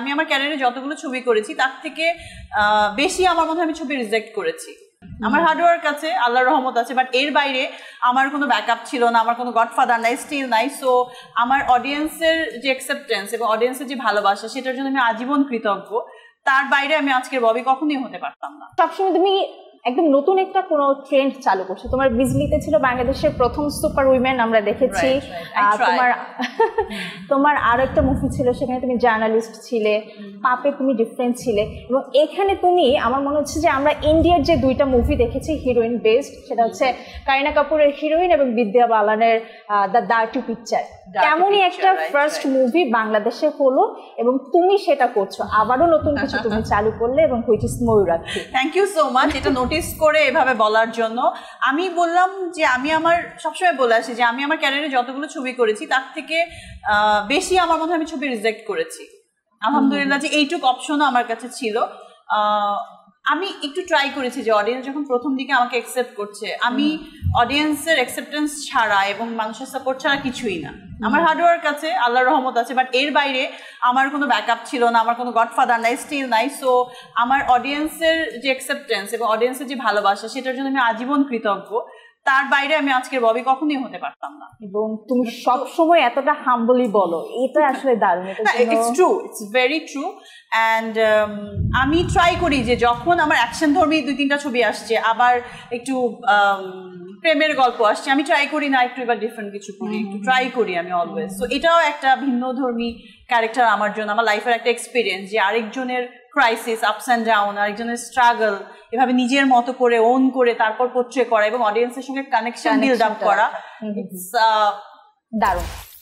আমি আমার ক্যারিয়ারে যতগুলো ছবি করেছি তার থেকে বেশি আমার মধ্যে আমি ছবি রিজেক্ট করেছি আমার হার্ডওয়ার্ক আছে আল্লাহর রহমত আছে বাট এর বাইরে আমার কোনো ব্যাকআপ ছিল না আমার কোনো গডফাদার নাই স্টিল নাই সো আমার অডিয়েন্সের যে অ্যাকসেপ্টেন্স এবং অডিয়েন্সের যে ভালোবাসা সেটার জন্য আমি আজীবন কৃতজ্ঞ তার বাইরে আমি আজকের ববি কখনোই হতে পারতাম না সবসময় তুমি একদম নতুন একটা কোনো ট্রেন্ড চালু করছে তোমার বিজলিতে ছিল বাংলাদেশের প্রথম সুপার উইমেন আমরা দেখেছি তোমার তোমার আরো একটা মুভি ছিল সেখানে তুমি জার্নালিস্ট ছিলে পাপে তুমি ডিফারেন্ট ছিলে এবং এখানে তুমি আমার মনে হচ্ছে যে আমরা ইন্ডিয়ার যে দুইটা মুভি দেখেছি হিরোইন বেসড সেটা হচ্ছে কারিনা কাপুরের হিরোইন এবং বিদ্যা বালানের দ্য ডার্টি পিকচার তেমনই একটা ফার্স্ট মুভি বাংলাদেশে হলো এবং তুমি সেটা করছো আবারও নতুন কিছু তুমি চালু করলে এবং which is Mayurakshi thank you so much এটা নোটিস নোটিস করে এভাবে বলার জন্য আমি বললাম যে আমি আমার সবসময় বলে আসি যে আমি আমার ক্যারিয়ারে যতগুলো ছবি করেছি তার থেকে বেশি আমার মনে হয় আমি ছবি রিজেক্ট করেছি আলহামদুলিল্লাহ যে এইটুক অপশনও আমার কাছে ছিল আমি একটু ট্রাই করেছি যে অডিয়েন্স যখন প্রথম দিকে আমাকে অ্যাকসেপ্ট করছে আমি অডিয়েন্সের অ্যাকসেপ্টেন্স ছাড়া এবং মানুষের সাপোর্ট ছাড়া কিছুই না আমার হার্ডওয়ার্ক আছে আল্লাহর রহমত আছে বাট এর বাইরে আমার কোনো ব্যাকআপ ছিল না আমার কোনো গডফাদার নাই স্টিল নাই সো আমার অডিয়েন্সের যে অ্যাকসেপ্টেন্স এবং অডিয়েন্সের যে ভালোবাসা সেটার জন্য আমি আজীবন কৃতজ্ঞ তার বাইরে আমি আজকের ববি কখনোই হতে পারতাম না এবং তুমি সব সময় এতটা হাম্বলি বলো এটা আসলে দারুণ এটা it's true it's very true and আমি ট্রাই করি যে যখন আমার অ্যাকশন ধর্মী দুই তিনটা ছবি আসছে আবার একটু um, প্রেমের গল্প আসছে আমি ট্রাই করি না একটু এবার ডিফারেন্ট কিছু করি একটু ট্রাই করি আমি অলওয়েজ তো এটাও একটা ভিন্ন ধর্মী ক্যারেক্টার আমার জন্য আমার লাইফের একটা এক্সপিরিয়েন্স যে আরেকজনের ক্রাইসিস আপস অ্যান্ড ডাউন আরেকজনের স্ট্রাগল এভাবে নিজের মতো করে ওন করে তারপর পোট্রে করা এবং অডিয়েন্সের সঙ্গে কানেকশন বিল্ড আপ করা uh, দারুণ